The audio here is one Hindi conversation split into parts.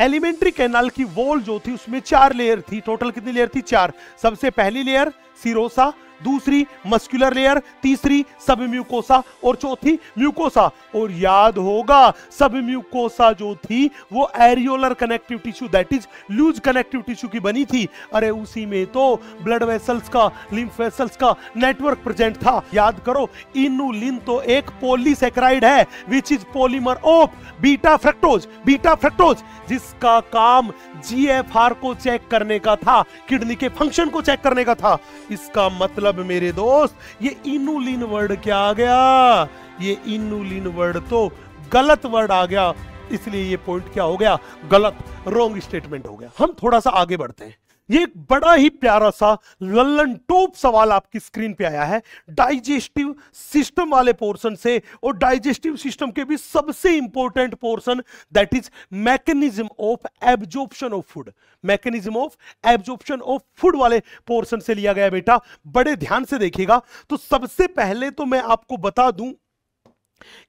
एलिमेंट्री कैनाल की वॉल जो थी उसमें चार लेयर थी टोटल कितनी लेयर थी चार सबसे पहली लेयर सिरोसा दूसरी मस्कुलर लेयर तीसरी सब म्यूकोसा और चौथी म्यूकोसा और याद होगा सब म्यूकोसा जो थी वो areolar connective tissue that is loose connective tissue की बनी थी अरे उसी में तो ब्लड वेसल्स का लिम्फ वेसल्स का नेटवर्क प्रेजेंट था याद करो इनुलिन तो एक पोलीसेक्राइड है which is polymer of beta fructose beta fructose जिसका काम जीएफआर को चेक करने का था किडनी के फंक्शन को चेक करने का था इसका मतलब मतलब मेरे दोस्त ये इनुलिन वर्ड क्या आ गया ये इनुलिन वर्ड तो गलत वर्ड आ गया इसलिए ये पॉइंट क्या हो गया गलत रॉन्ग स्टेटमेंट हो गया हम थोड़ा सा आगे बढ़ते हैं ये एक बड़ा ही प्यारा सा लल्लन टोप सवाल आपकी स्क्रीन पे आया है डाइजेस्टिव सिस्टम वाले पोर्शन से और डाइजेस्टिव सिस्टम के भी सबसे important portion that is mechanism of absorption of food mechanism of absorption of food वाले पोर्शन से लिया गया बेटा बड़े ध्यान से देखिएगा तो सबसे पहले तो मैं आपको बता दूं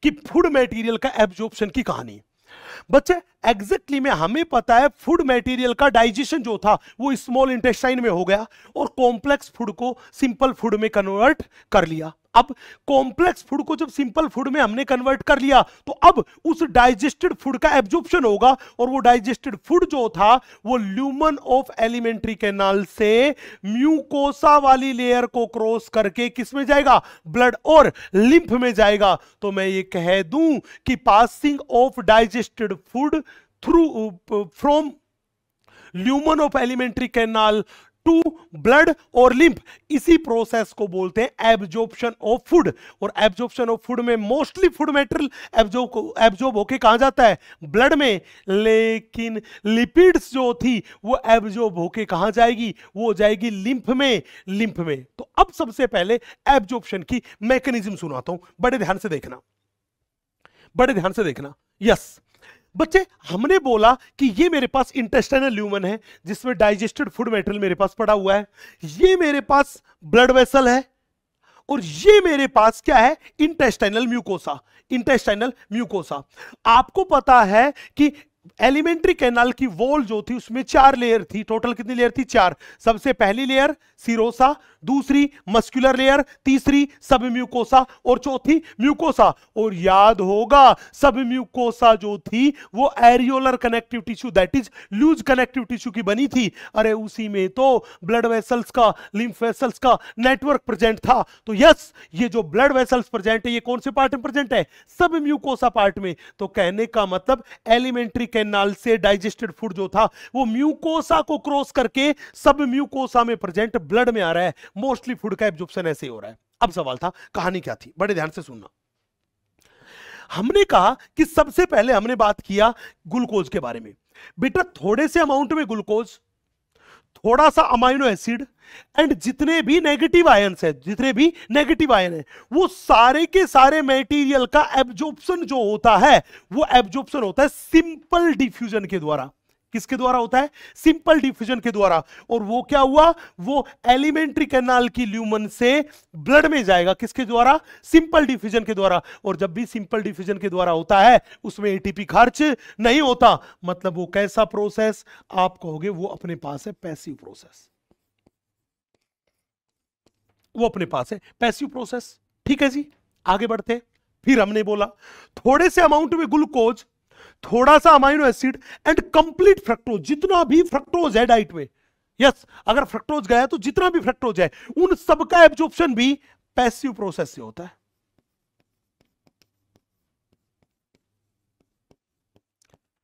कि फूड मेटीरियल का एब्जॉर्प्शन की कहानी बच्चे एग्जैक्टली में हमें पता है फूड मटेरियल का डाइजेशन जो था वो स्मॉल इंटेस्टाइन में हो गया और कॉम्प्लेक्स फूड को सिंपल फूड में कन्वर्ट कर लिया अब कॉम्प्लेक्स फूड को जब सिंपल फूड में हमने कन्वर्ट कर लिया तो अब उस डाइजेस्टेड फूड का एब्जॉर्प्शन होगा और वो डाइजेस्टेड फूड जो था वो ल्यूमन ऑफ एलिमेंट्री कैनाल से म्यूकोसा वाली लेयर को क्रॉस करके किस में जाएगा ब्लड और लिम्फ में जाएगा तो मैं ये कह दू कि passing of digested food through from lumen of alimentary canal to blood और लिंप इसी प्रोसेस को बोलते हैं एब्जॉर्प्शन ऑफ फूड और एब्जॉर्प्शन ऑफ फूड में मोस्टली फूड मेटेरियल एब्जॉर्ब होके कहा जाता है ब्लड में लेकिन लिपिड्स जो थी वो एब्जॉर्ब होके कहा जाएगी वो जाएगी लिंफ में लिंफ में तो अब सबसे पहले एब्जॉर्प्शन की मैकेनिज्म सुनाता हूं बड़े ध्यान से देखना बड़े ध्यान से देखना यस yes. बच्चे हमने बोला कि ये मेरे पास इंटेस्टाइनल ल्यूमन है जिसमें डाइजेस्टेड फूड मेटेरियल मेरे पास पड़ा हुआ है ये मेरे पास ब्लड वेसल है और ये मेरे पास क्या है इंटेस्टाइनल म्यूकोसा इंटेस्टाइनल म्यूकोसा आपको पता है कि एलिमेंट्री कैनाल की वॉल जो थी उसमें चार लेयर थी टोटल कितनी लेयर थी चार सबसे पहली लेयर सिरोसा दूसरी मस्कुलर लेयर तीसरी सब म्यूकोसा और चौथी म्यूकोसा और याद होगा सब म्यूकोसा जो थी वो areolar connective tissue that is loose connective tissue की बनी थी अरे उसी में तो ब्लड वेसल्स का लिम्फ वेसल्स का नेटवर्क प्रेजेंट था तो यस ये जो ब्लड वेसल्स प्रेजेंट है ये कौन से पार्ट में प्रेजेंट है सब म्यूकोसा पार्ट में तो कहने का मतलब एलिमेंट्री कैनाल से डाइजेस्टेड फूड जो था वो म्यूकोसा को क्रॉस करके सब म्यूकोसा में प्रेजेंट ब्लड में आ रहा है मोस्टली फूड का एब्जॉर्प्शन ऐसे हो रहा है अब सवाल था कहानी क्या थी बड़े ध्यान से सुनना हमने कहा कि सबसे पहले हमने बात किया ग्लूकोज के बारे में बेटा थोड़े से अमाउंट में ग्लूकोज थोड़ा सा अमाइनो एसिड एंड जितने भी नेगेटिव आयन्स है जितने भी नेगेटिव आयन है वो सारे के सारे मटेरियल का एब्जॉर्प्शन जो होता है वो एब्जॉर्प्शन होता है सिंपल डिफ्यूजन के द्वारा किसके द्वारा होता है सिंपल डिफ्यूजन के द्वारा और वो क्या हुआ वो एलिमेंट्री कैनाल की ल्यूमन से ब्लड में जाएगा किसके द्वारा सिंपल डिफ्यूजन के द्वारा और जब भी सिंपल डिफ्यूजन के द्वारा होता है उसमें एटीपी खर्च नहीं होता मतलब वो कैसा प्रोसेस आप कहोगे वो अपने पास है पैसिव प्रोसेस वो अपने पास है पैसिव प्रोसेस ठीक है जी आगे बढ़ते फिर हमने बोला थोड़े से अमाउंट में ग्लूकोज थोड़ा सा amino acid and complete fructose जितना भी फ्रक्टोज है डाइट में यस अगर फ्रक्टोज गया तो जितना भी फ्रक्टोज है उन सबका एब्जॉर्प्शन भी पैसिव प्रोसेस से होता है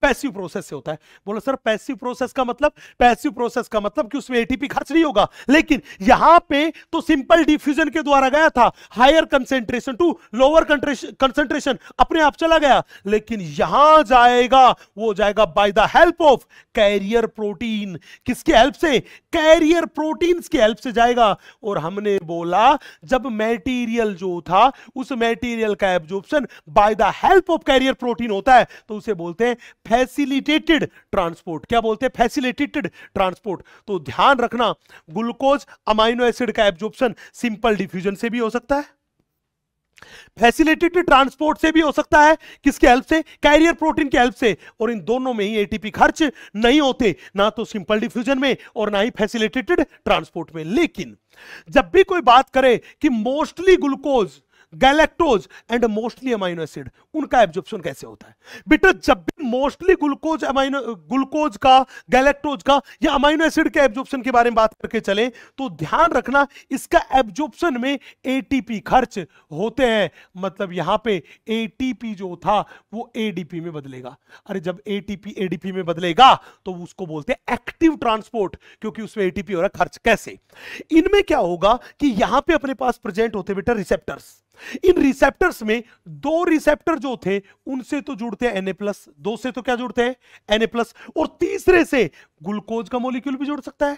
पैसिव प्रोसेस से होता है बोलो सर पैसिव प्रोसेस का मतलब पैसिव प्रोसेस का मतलब कि उसमें एटीपी खर्च नहीं होगा लेकिन यहां पे तो सिंपल डिफ्यूजन के द्वारा गया था higher concentration to lower concentration अपने आप चला गया लेकिन यहां जाएगा वो जाएगा by the help of carrier protein किसके हेल्प से कैरियर प्रोटीन के हेल्प से जाएगा और हमने बोला जब मेटीरियल जो था उस मेटीरियल का absorption by the help of carrier protein होता है तो उसे बोलते हैं फैसिलिटेटेड ट्रांसपोर्ट क्या बोलते हैं फैसिलिटेटेड ट्रांसपोर्ट तो ध्यान रखना ग्लूकोज अमाइनो एसिड का एब्जॉर्प्शन सिंपल डिफ्यूजन से भी हो सकता है फैसिलिटेटेड ट्रांसपोर्ट से भी हो सकता है किसके हेल्प से कैरियर प्रोटीन के हेल्प से और इन दोनों में ही एटीपी खर्च नहीं होते ना तो सिंपल डिफ्यूजन में और ना ही फैसिलिटेटेड ट्रांसपोर्ट में लेकिन जब भी कोई बात करे कि mostly glucose galactose and mostly amino acid उनका एब्जॉर्प्शन कैसे होता है बेटा जब भी मोस्टली ग्लूकोज अमाइनो ग्लूकोज का गैलेक्टोज का या अमाइनो एसिड के एब्जॉर्प्शन के बारे में बात करके चले तो ध्यान रखना इसका एब्जॉर्प्शन में एटीपी खर्च होते हैं मतलब यहां पे एटीपी जो था वो एडीपी में बदलेगा अरे जब एटीपी एडीपी में बदलेगा तो उसको बोलते हैं एक्टिव ट्रांसपोर्ट क्योंकि उसमें एटीपी हो रहा खर्च कैसे इनमें क्या होगा कि यहां पे अपने पास प्रेजेंट होते बेटा रिसेप्टर्स इन रिसेप्टर्स में दो रिसेप्टर जो थे उनसे तो जुड़ते हैं एनए प्लस दो से तो क्या जुड़ते हैं एनए प्लस और तीसरे से ग्लूकोज का मोलिक्यूल भी जुड़ सकता है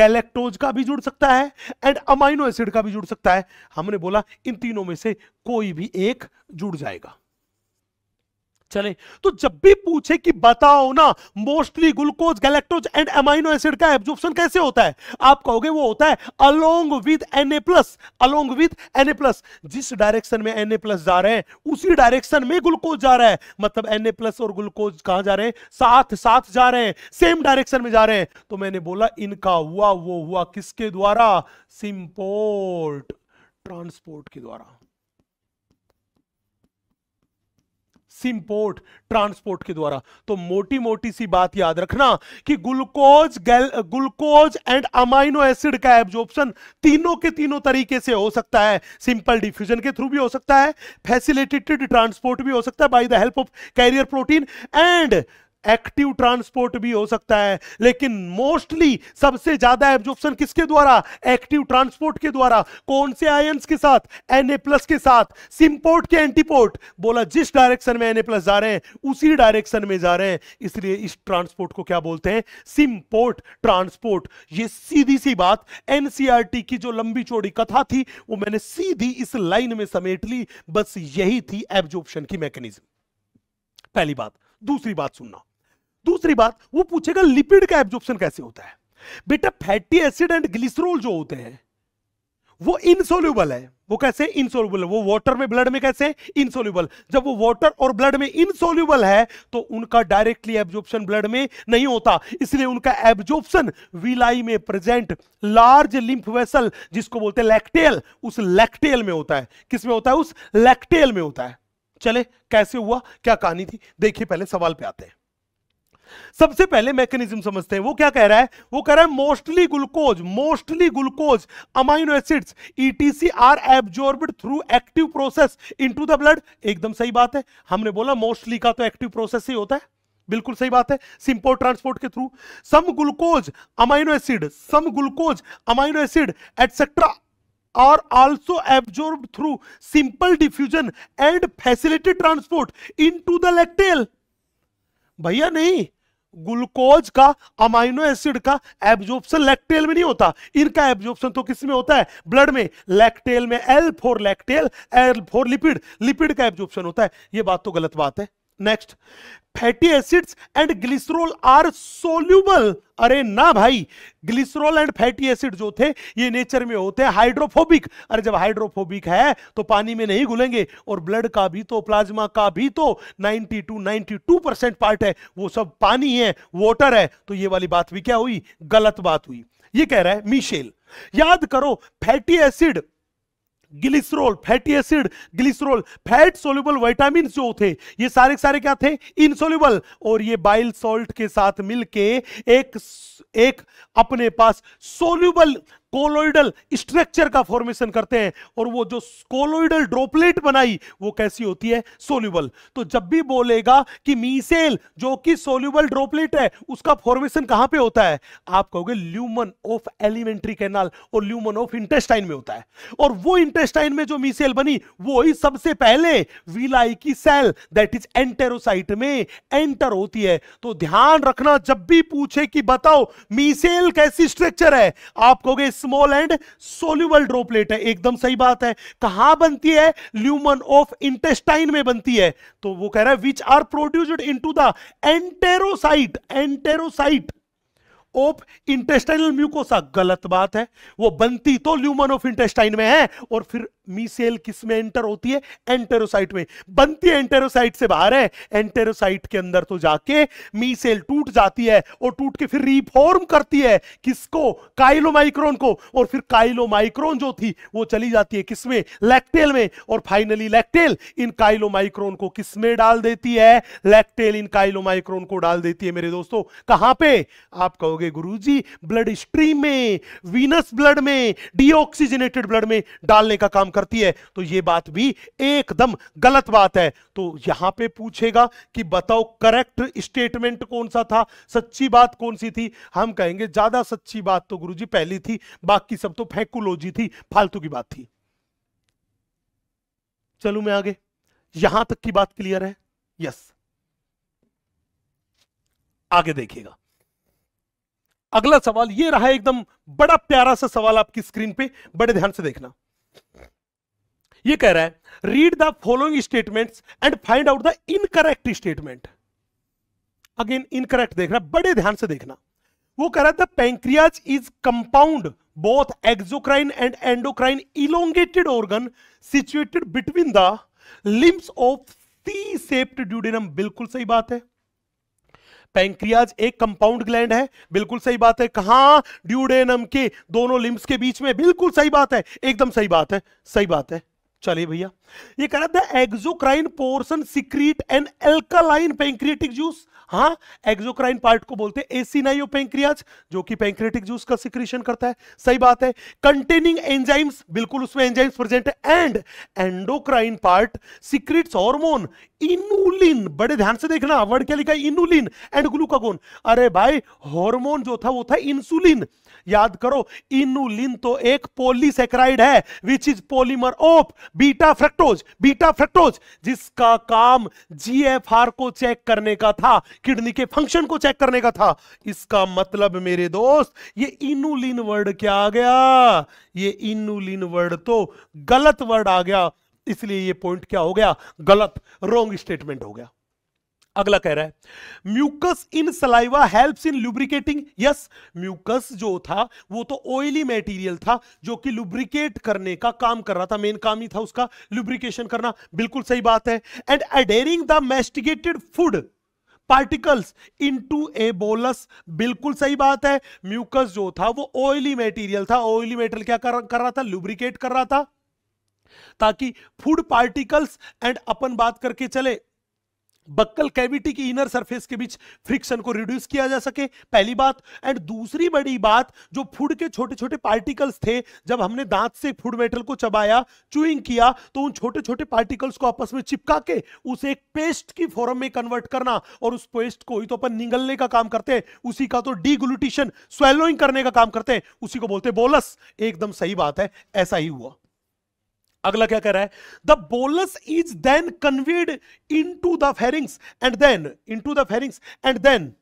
गैलेक्टोज का भी जुड़ सकता है एंड अमाइनो एसिड का भी जुड़ सकता है हमने बोला इन तीनों में से कोई भी एक जुड़ जाएगा चले तो जब भी पूछे कि बताओ ना mostly glucose galactose and amino acid का एब्जॉर्प्शन कैसे होता है आप कहोगे वो होता है along with N A plus along with N A plus जिस डायरेक्शन में एन ए प्लस जा रहे हैं उसी डायरेक्शन में ग्लूकोज जा रहा है मतलब एन ए प्लस और ग्लूकोज कहां जा रहे हैं साथ साथ जा रहे हैं सेम डायरेक्शन में जा रहे हैं तो मैंने बोला इनका हुआ वो हुआ किसके द्वारा सिंपोर्ट ट्रांसपोर्ट के द्वारा सिंपोर्ट ट्रांसपोर्ट के द्वारा तो मोटी मोटी सी बात याद रखना कि glucose glucose and amino acid का एब्जॉर्प्शन तीनों के तीनों तरीके से हो सकता है सिंपल डिफ्यूजन के थ्रू भी हो सकता है फैसिलिटेटेड ट्रांसपोर्ट भी हो सकता है by the help of carrier protein and active transport भी हो सकता है लेकिन मोस्टली सबसे ज्यादा एब्जॉर्प्शन किसके द्वारा एक्टिव ट्रांसपोर्ट के द्वारा कौन से आयंस के साथ एन प्लस के साथ सिम्पोर्ट के एंटीपोर्ट बोला जिस डायरेक्शन में एन प्लस जा रहे हैं उसी डायरेक्शन में जा रहे हैं इसलिए इस ट्रांसपोर्ट को क्या बोलते हैं सिम्पोर्ट ट्रांसपोर्ट ये सीधी सी बात एनसीआरटी e की जो लंबी चौड़ी कथा थी वो मैंने सीधी इस लाइन में समेट ली बस यही थी एब्जॉर्प्शन की मैकेनिज्म पहली बात दूसरी बात सुनना दूसरी बात वो पूछेगा लिपिड का एब्जॉर्प्शन कैसे होता है बेटा फैटी एसिड एंड ग्लिसरोल जो होते हैं वो इनसोल्यूबल है वो कैसे इनसोल्यूबल है वो वाटर में ब्लड में कैसे इनसोल्यूबल जब वो वाटर और ब्लड में इनसोल्यूबल है तो उनका डायरेक्टली एब्जॉर्प्शन ब्लड में नहीं होता इसलिए उनका एब्जॉर्प्शन विलाई में प्रेजेंट लार्ज लिम्फ वेसल जिसको बोलते हैं लैक्टेल उस लैक्टेल में होता है किसमें होता है उस लैक्टेल में होता है चले कैसे हुआ क्या कहानी थी देखिए पहले सवाल पे आते हैं सबसे पहले मैकेनिज्म समझते हैं वो क्या कह रहा है वो कह रहा है mostly glucose mostly glucose amino acids ETC are absorbed through active process into the blood एकदम सही बात है हमने बोला मोस्टली का तो एक्टिव प्रोसेस ही होता है बिल्कुल सही बात है सिंपल ट्रांसपोर्ट के through some glucose amino acid some glucose amino acid etcetera also also through simple diffusion and and transport into the lactale भैया नहीं ग्लूकोज का अमाइनो एसिड का एब्जॉर्प्शन लैक्टेल में नहीं होता इनका एब्जॉर्प्शन तो किस में होता है ब्लड में लैक्टेल में L four lacteal L four lipid lipid का एब्जॉर्प्शन होता है ये बात तो गलत बात है next fatty acids and glycerol are soluble अरे ना भाई ग्लिसरोल एंड फैटी एसिड जो थे ये नेचर में होते हैं हाइड्रोफोबिक अरे जब हाइड्रोफोबिक है तो पानी में नहीं घुलेंगे और ब्लड का भी तो प्लाज्मा का भी तो 92 92 परसेंट पार्ट है वो सब पानी है वाटर है तो ये वाली बात भी क्या हुई गलत बात हुई ये कह रहा है मिशेल याद करो fatty acid glycerol fatty acid glycerol fat soluble vitamin जो थे ये सारे सारे क्या थे इनसोल्यूबल और ये बाइल सॉल्ट के साथ मिलके एक एक अपने पास सोल्यूबल कोलोइडल स्ट्रक्चर का फॉर्मेशन करते हैं और वो जो कोलोइडल ड्रोपलेट बनाई वो कैसी होती है सोल्यूबल तो जब भी बोलेगा कि मीसेल जो कि सोल्यूबल ड्रोपलेट है उसका फॉर्मेशन कहां पे होता है आप कहोगे ल्यूमन ऑफ एलिमेंट्री कैनाल और ल्यूमन ऑफ इंटेस्टाइन में होता है और वो इंटेस्टाइन में जो मीसेल बनी वो ही सबसे पहले विलाई की सेल दैट इज एंटेरोसाइट में एंटर होती है तो ध्यान रखना जब भी पूछे कि बताओ मीसेल कैसी स्ट्रक्चर है आप कहोगे स्मॉल एंड सोल्यूबल ड्रोपलेट है एकदम सही बात है कहां बनती है ल्यूमन ऑफ इंटेस्टाइन में बनती है तो वो कह रहा है which are produced into the enterocyte enterocyte of intestinal mucosa गलत बात है वो बनती तो ल्यूमन ऑफ इंटेस्टाइन में है और फिर मीसेल किस में एंटर होती है एंटेरोसाइट में बनती है एंटेरोसाइट से बाहर है एंटेरोसाइट के अंदर तो जाके मीसेल टूट जाती है और टूट के फिर रिफॉर्म करती है किसको काइलोमाइक्रोन को और फिर काइलोमाइक्रोन जो थी वो चली जाती है किसमें लैक्टेल में और फाइनली लैक्टेल इन काइलोमाइक्रोन को किसमें डाल देती है लैक्टेल इन काइलोमाइक्रोन को डाल देती है मेरे दोस्तों कहां पे आप कहोगे गुरुजी ब्लड स्ट्रीम में वीनस ब्लड में डीऑक्सीजनेटेड ब्लड में डालने का काम कर करती है तो ये बात भी एकदम गलत बात है तो यहां पे पूछेगा कि बताओ करेक्ट स्टेटमेंट कौन सा था सच्ची बात कौन सी थी हम कहेंगे ज्यादा सच्ची बात तो गुरुजी पहली थी बाकी सब तो फैकुलोजी थी फालतू की बात थी चलू मैं आगे यहां तक की बात क्लियर है यस आगे देखिएगा अगला सवाल ये रहा एकदम बड़ा प्यारा सा सवाल आपकी स्क्रीन पे बड़े ध्यान से देखना ये कह रहा है read the following statements and find out the incorrect statement again incorrect देखना बड़े ध्यान से देखना वो कह रहा था pancreas is compound both exocrine and endocrine elongated organ situated between the limbs of C shaped duodenum बिल्कुल सही बात है पैंक्रियाज एक कंपाउंड ग्लैंड है बिल्कुल सही बात है कहा ड्यूडेनम के दोनों लिम्स के बीच में बिल्कुल सही बात है एकदम सही बात है सही बात है चलिए भैया ये कह रहा था exocrine portion secrete an alkaline pancreatic juice हाँ एक्सोक्राइन पार्ट को बोलते हैं एसिनाइयो पेंक्रियाज जो कि पेंक्रियाटिक जूस का सिक्रीशन करता है सही बात है कंटेनिंग एंजाइम्स बिल्कुल उसमें एंजाइम्स प्रेजेंट है and endocrine part secretes hormone inulin बड़े ध्यान से देखना वर्ड क्या लिखा है इनुलिन एंड ग्लूकागोन अरे भाई हार्मोन जो था वो था इंसुलिन याद करो इनुलिन तो एक पॉलीसेकेराइड है which is polymer of beta fructose beta fructose जिसका काम जीएफआर को चेक करने का था किडनी के फंक्शन को चेक करने का था इसका मतलब मेरे दोस्त ये इनुलिन वर्ड क्या आ गया ये इनुलिन वर्ड तो गलत वर्ड आ गया इसलिए ये पॉइंट क्या हो गया गलत रॉन्ग स्टेटमेंट हो गया अगला कह रहा है mucus in saliva helps in lubricating yes mucus जो था वो तो ऑयली मटेरियल था जो कि लुब्रिकेट करने का काम कर रहा था मेन काम ही था उसका लुब्रिकेशन करना बिल्कुल सही बात है and adhering the masticated food particles into a bolus बिल्कुल सही बात है म्यूकस जो था वो ऑयली मेटीरियल था ऑयली मेटेरियल क्या कर, कर रहा था लुब्रिकेट कर रहा था ताकि फूड पार्टिकल्स एंड अपन बात करके चले बक्कल कैविटी की इनर सरफेस के बीच फ्रिक्शन को रिड्यूस किया जा सके पहली बात एंड दूसरी बड़ी बात जो फूड के छोटे छोटे पार्टिकल्स थे जब हमने दांत से फूड मेटल को चबाया चुइंग किया तो उन छोटे छोटे पार्टिकल्स को आपस में चिपका के उसे एक पेस्ट की फॉर्म में कन्वर्ट करना और उस पेस्ट को ही तो अपन निगलने का काम करते हैं उसी का तो डीग्लूटिशन स्वेलोइंग करने का काम करते हैं उसी को बोलते बोलस एकदम सही बात है ऐसा ही हुआ अगला क्या कह रहा है the bolus is then conveyed into the pharynx and then into the pharynx and then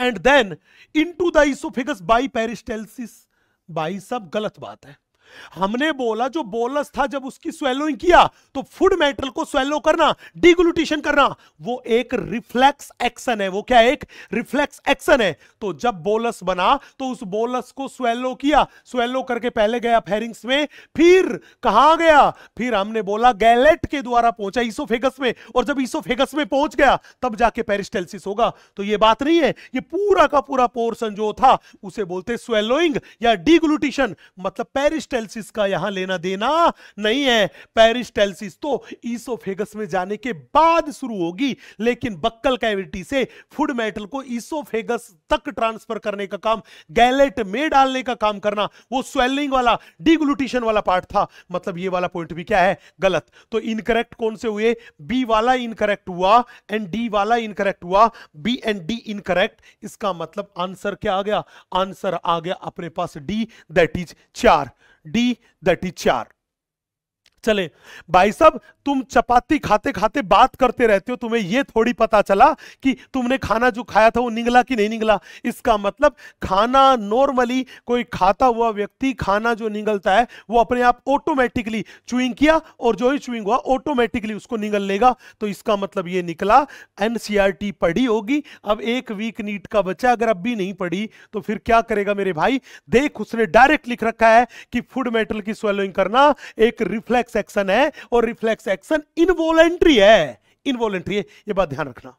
and then into the oesophagus by peristalsis भाई सब गलत बात है हमने बोला जो बोलस था जब उसकी स्वेलोइंग किया तो फूड मेटल को स्वेलो करना डिग्लूटेशन करना वो एक रिफ्लेक्स एक्शन है वो क्या एक रिफ्लेक्स एक्शन है तो जब बोलस बना तो उस बोलस को स्वेलो किया स्वेलो करके पहले गया फेरिंग्स में फिर कहा गया फिर हमने बोला गैलेट के द्वारा पहुंचा इसोफेगस में और जब इसोफेगस में पहुंच गया तब जाके पेरिस्टेलिस होगा तो यह बात नहीं है यह पूरा का पूरा पोर्सन जो था उसे बोलते स्वेलोइंग या डिग्लूटेशन मतलब पेरिस्टेल पेरिस्टेल्सिस का यहां लेना देना नहीं है पेरिस्टेल्सिस तो ईसोफेगस में जाने के बाद शुरू होगी लेकिन बक्कल कैविटी से फूड मेटल को ईसोफेगस तक ट्रांसफर करने का काम गैलेट में डालने का काम करना वो स्वेलिंग वाला डिग्लूटिशन वाला पार्ट था मतलब ये वाला पॉइंट भी क्या है गलत तो इनकरेक्ट कौन से हुए बी वाला इनकरेक्ट हुआ एंड डी वाला इनकरेक्ट हुआ बी एंड डी इनकरेक्ट इसका मतलब आंसर क्या आ गया आंसर आ गया अपने पास डी दैट इज चार डी द चार चले भाई साहब तुम चपाती खाते खाते बात करते रहते हो तुम्हें यह थोड़ी पता चला कि तुमने खाना जो खाया था वो निगला कि नहीं निगला इसका मतलब खाना नॉर्मली कोई खाता हुआ व्यक्ति खाना जो निगलता है वो अपने आप ऑटोमेटिकली चुइंग किया और जो ही चुइंग हुआ ऑटोमेटिकली उसको निगल लेगा तो इसका मतलब ये निकला एनसीआरटी e पढ़ी होगी अब एक वीक नीट का बच्चा अगर अब भी नहीं पढ़ी तो फिर क्या करेगा मेरे भाई देख उसने डायरेक्ट लिख रखा है कि फूड मेटल की स्वेलोइंग करना एक रिफ्लेक्स रिफ्लेक्स एक्शन है और रिफ्लेक्स एक्शन इनवॉलेंट्री है इनवॉलेंट्री है ये बात ध्यान रखना